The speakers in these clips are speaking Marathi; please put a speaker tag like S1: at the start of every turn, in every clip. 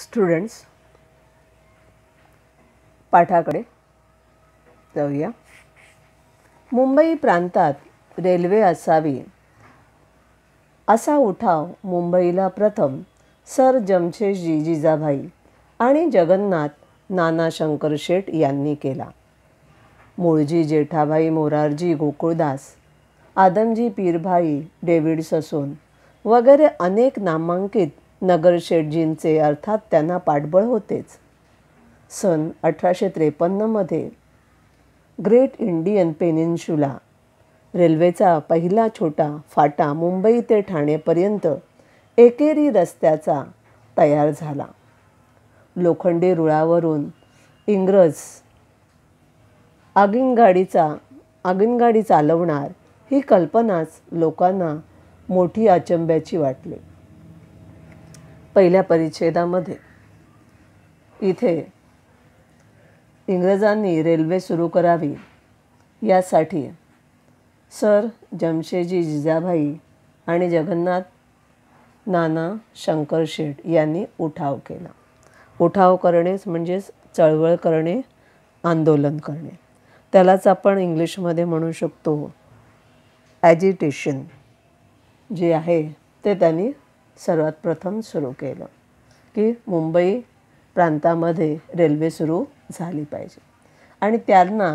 S1: स्टुडंट्स पाठाकडे जाऊया मुंबई प्रांतात रेल्वे असावी असा उठाव मुंबईला प्रथम सर जमशेदजी जिजाभाई आणि जगन्नाथ नाना शंकर शेठ यांनी केला मुळजी जेठाभाई मोरारजी गोकुळदास आदमजी पीरभाई डेव्हिड ससून वगैरे अनेक नामांकित नगर नगरशेठजींचे अर्थात त्यांना पाठबळ होतेच सन अठराशे त्रेपन्नमध्ये ग्रेट इंडियन पेनिन्शुला रेल्वेचा पहिला छोटा फाटा मुंबई ते ठाणेपर्यंत एकेरी रस्त्याचा तयार झाला लोखंडी रुळावरून इंग्रज आगिनगाडीचा आगिनगाडी चालवणार ही कल्पनाच लोकांना मोठी अचंब्याची वाटली पहिल्या परिच्छेदामध्ये इथे इंग्रजांनी रेल्वे सुरू करावी यासाठी सर जमशेजी जिजाभाई आणि जगन्नाथ नाना शंकर शेठ यांनी उठाव केला उठाव करणेच म्हणजेच चळवळ करणे आंदोलन करणे त्यालाच आपण इंग्लिशमध्ये म्हणू शकतो ॲजिटेशन जे आहे ते त्यांनी सर्वात प्रथम सुरू केलं की मुंबई प्रांतामध्ये रेल्वे सुरू झाली पाहिजे आणि त्यांना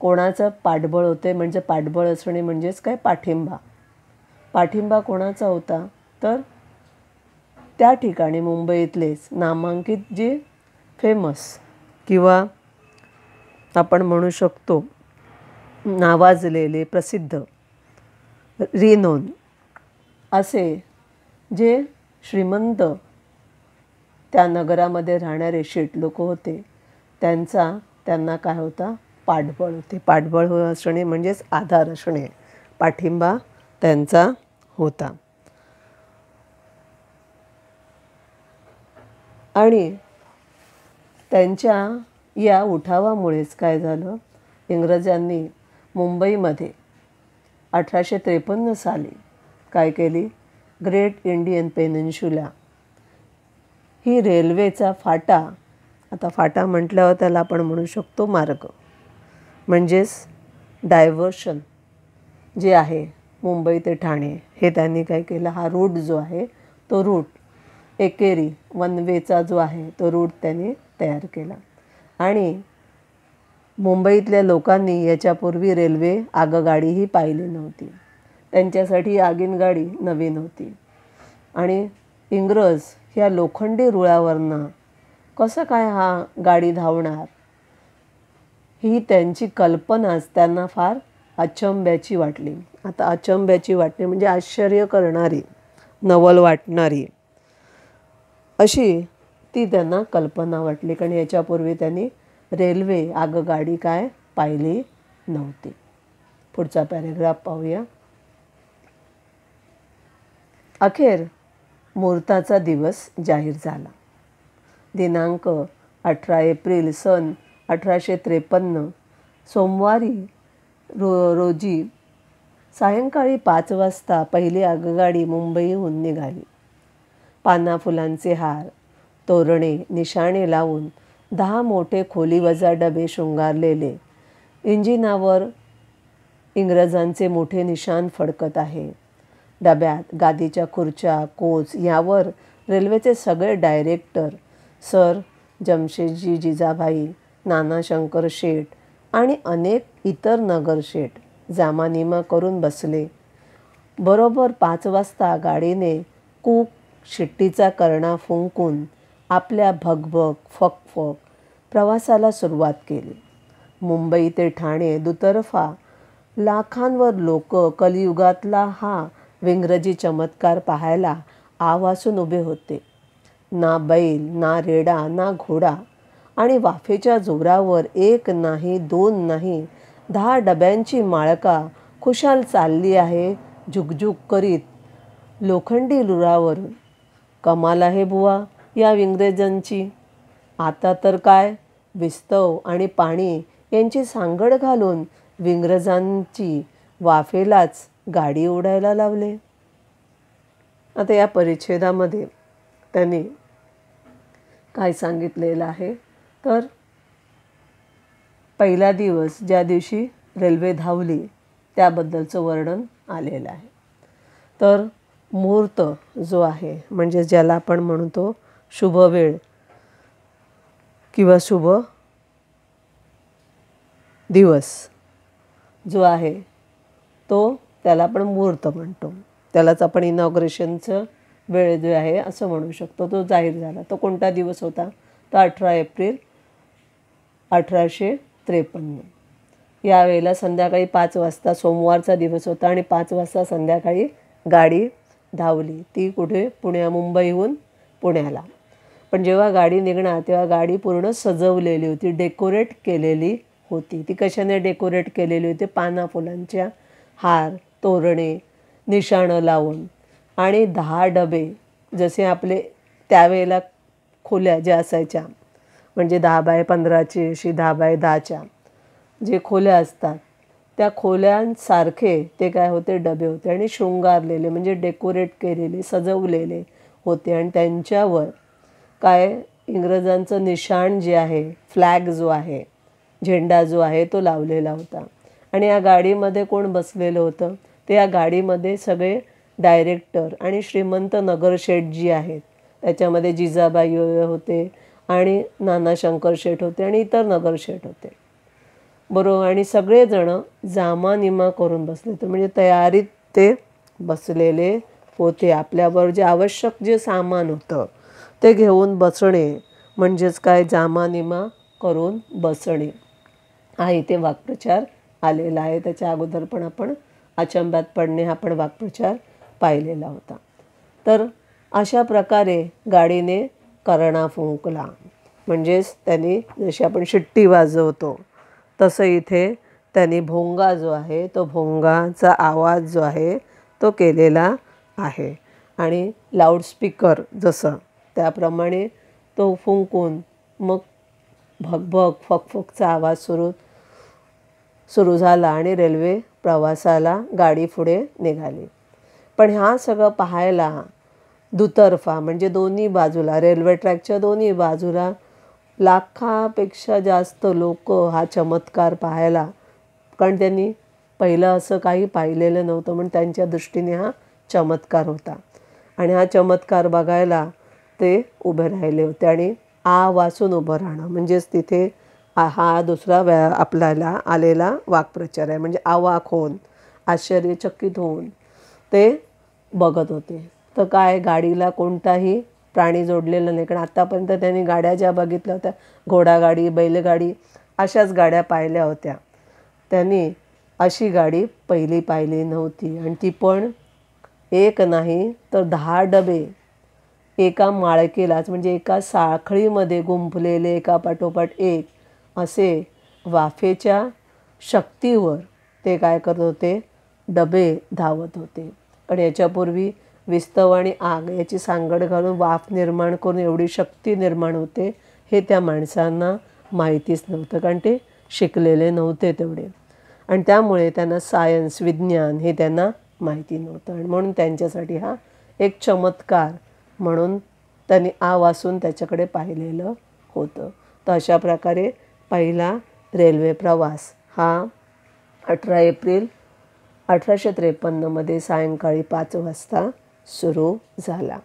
S1: कोणाचं पाठबळ होते म्हणजे पाठबळ असणे म्हणजेच काय पाठिंबा पाठिंबा कोणाचा होता तर त्या ठिकाणी मुंबईतलेच नामांकित जे फेमस किंवा आपण म्हणू शकतो नावाजलेले प्रसिद्ध रिनोन असे जे श्रीमंत त्या नगरामध्ये राहणारे शेट लोक होते त्यांचा त्यांना काय होता पाठबळ होते पाठबळ हो असणे म्हणजेच आधार असणे पाठिंबा त्यांचा होता आणि त्यांच्या या उठावामुळेच काय झालं इंग्रजांनी मुंबईमध्ये अठराशे त्रेपन्न साली काय केली ग्रेट इंडियन पेनन्शुला ही रेल्वेचा फाटा आता फाटा म्हटल्यावर त्याला आपण म्हणू शकतो मार्ग म्हणजेच डायव्हर्शन जे आहे मुंबई ते ठाणे हे त्यांनी काय केलं हा रूट जो आहे तो रूट एकेरी वन वेचा जो आहे तो रूट त्यांनी तयार केला आणि मुंबईतल्या लोकांनी याच्यापूर्वी रेल्वे आगगाडीही पाहिली नव्हती त्यांच्यासाठी आगीन गाडी नवीन होती आणि इंग्रज ह्या लोखंडी रुळावरनं कसं काय हा गाडी धावणार ही त्यांची कल्पनाच त्यांना फार अचंब्याची वाटली आता अचंब्याची वाटली म्हणजे आश्चर्य करणारी नवल वाटणारी अशी ती त्यांना कल्पना वाटली कारण याच्यापूर्वी त्यांनी रेल्वे आगगाडी काय पाहिली नव्हती पुढचा पॅरेग्राफ पाहूया अखेर मुहूर्ताचा दिवस जाहीर झाला दिनांक अठरा एप्रिल सन अठराशे त्रेपन्न सोमवारी रो रोजी सायंकाळी पाच वाजता पहिली आगगाडी मुंबईहून निघाली पाना फुलांचे हार तोरणे निशाणे लावून दहा मोठे खोलीवजा डबे शृंगारलेले इंजिनावर इंग्रजांचे मोठे निशान फडकत आहे डब्यात गादीच्या खुर्च्या कोच यावर रेल्वेचे सगळे डायरेक्टर सर जमशेदजी जिजाभाई नानाशंकर शेठ आणि अनेक इतर नगरशेठ जामानिमा करून बसले बरोबर पाच वाजता गाडीने कूक शिट्टीचा करणा फुंकून आपल्या भगभग फकफक प्रवासाला सुरुवात केली मुंबई ते ठाणे दुतर्फा लाखांवर लोक कलियुगातला हा विंग्रजी चमत्कार पाहायला आवासून उभे होते ना बैल ना रेडा ना घोडा आणि वाफेच्या जोरावर एक नाही दोन नाही दहा डब्यांची माळका खुशाल चालली आहे झुकझुक करीत लोखंडी लुरावरून कमाल आहे बुवा या इंग्रजांची आता तर काय विस्तव आणि पाणी यांची सांगड घालून विंग्रजांची वाफेलाच गाडी ओढायला लावले आता या परिच्छेदामध्ये त्यांनी काय सांगितलेलं आहे तर पहिला दिवस ज्या दिवशी रेल्वे धावली त्याबद्दलचं वर्णन आलेलं आहे तर मुहूर्त जो आहे म्हणजे ज्याला आपण म्हणतो शुभ वेळ किंवा शुभ दिवस जो आहे तो त्याला आपण मुहूर्त म्हणतो त्यालाच आपण इनॉग्रेशनचं वेळ जो आहे असं म्हणू शकतो तो जाहीर झाला तो कोणता दिवस होता तो अठरा एप्रिल अठराशे त्रेपन्न यावेळेला संध्याकाळी पाच वाजता सोमवारचा दिवस होता आणि पाच वाजता संध्याकाळी गाडी धावली ती कुठे पुण्या मुंबईहून पुण्याला पण जेव्हा गाडी निघणार तेव्हा गाडी पूर्ण सजवलेली होती डेकोरेट केलेली होती ती कशाने डेकोरेट केलेली होती पाना फुलांच्या हार तोरणे निशाणं लावून आणि दहा डबे जसे आपले त्यावेळेला खोल्या ज्या असायच्या म्हणजे दहा बाय पंधराची अशी दहा बाय दहाच्या जे खोल्या असतात त्या खोल्यांसारखे ते काय होते डबे होते आणि शृंगारलेले म्हणजे डेकोरेट केलेले सजवलेले होते आणि त्यांच्यावर काय इंग्रजांचं निशाण जे आहे फ्लॅग जो आहे झेंडा जो आहे तो लावलेला होता आणि या गाडीमध्ये कोण बसलेलं होतं त्या गाडीमध्ये सगळे डायरेक्टर आणि श्रीमंत जी आहेत त्याच्यामध्ये जिजाबाई होते आणि नाना शंकर शेठ होते आणि इतर नगरशेठ होते बरोबर आणि सगळेजणं जामानिमा करून बसले होते म्हणजे तयारीत ते बसलेले होते आपल्यावर जे आवश्यक जे सामान होतं ते घेऊन बसणे म्हणजेच काय जामानिमा करून बसणे आहे इथे वाक्प्रचार आलेला आहे त्याच्या अगोदर पण आपण अचंब्यात पडणे हा पण वाक्प्रचार पाहिलेला होता तर अशा प्रकारे गाडीने करणा फुंकला म्हणजेच त्यांनी जशी आपण शिट्टी वाजवतो तसं इथे त्यांनी भोंगा जो आहे तो भोंगाचा आवाज जो आहे तो केलेला आहे आणि लाऊडस्पीकर जसं त्याप्रमाणे तो फुंकून मग भगभग फकफकचा आवाज सुरू सुरू झाला आणि रेल्वे प्रवासाला गाडी पुढे निघाली पण ह्या सगळं पाहायला दुतर्फा म्हणजे दोन्ही बाजूला रेल्वे ट्रॅकच्या दोन्ही बाजूला लाखापेक्षा जास्त लोक हा चमत्कार पाहायला कारण त्यांनी पहिलं असं काही पाहिलेलं नव्हतं म्हणून त्यांच्या दृष्टीने हा चमत्कार होता आणि हा चमत्कार बघायला ते उभे राहिले होते आणि आ वाचून उभं राहणं म्हणजेच तिथे हा दुसरा व्या आपल्याला आलेला वाक्प्रचार आहे म्हणजे आवाक होऊन आश्चर्यचकित होऊन ते बघत होते तर काय गाडीला कोणताही प्राणी जोडलेला नाही कारण आत्तापर्यंत त्यांनी गाड्या ज्या बघितल्या होत्या घोडागाडी बैलगाडी अशाच गाड्या पाहिल्या होत्या त्यांनी अशी गाडी पहिली पाहिली नव्हती आणि ती पण एक नाही तर दहा डबे एका माळकेलाच म्हणजे एका साखळीमध्ये गुंफलेले एका पाठोपाठ एक असे वाफेच्या शक्तीवर ते काय करत होते डबे धावत होते आणि याच्यापूर्वी विस्तव आणि आग याची सांगड घालून वाफ निर्माण करून एवढी शक्ती निर्माण होते हे त्या माणसांना माहितीच नव्हतं कारण ते शिकलेले नव्हते तेवढे आणि त्यामुळे त्यांना सायन्स विज्ञान हे त्यांना माहिती नव्हतं आणि म्हणून त्यांच्यासाठी हा एक चमत्कार म्हणून त्यांनी आवासून त्याच्याकडे पाहिलेलं होतं तर अशा प्रकारे पहिला रेल्वे प्रवास हा अठरा एप्रिल अठराशे त्रेपन्नमध्ये सायंकाळी पाच वाजता सुरू झाला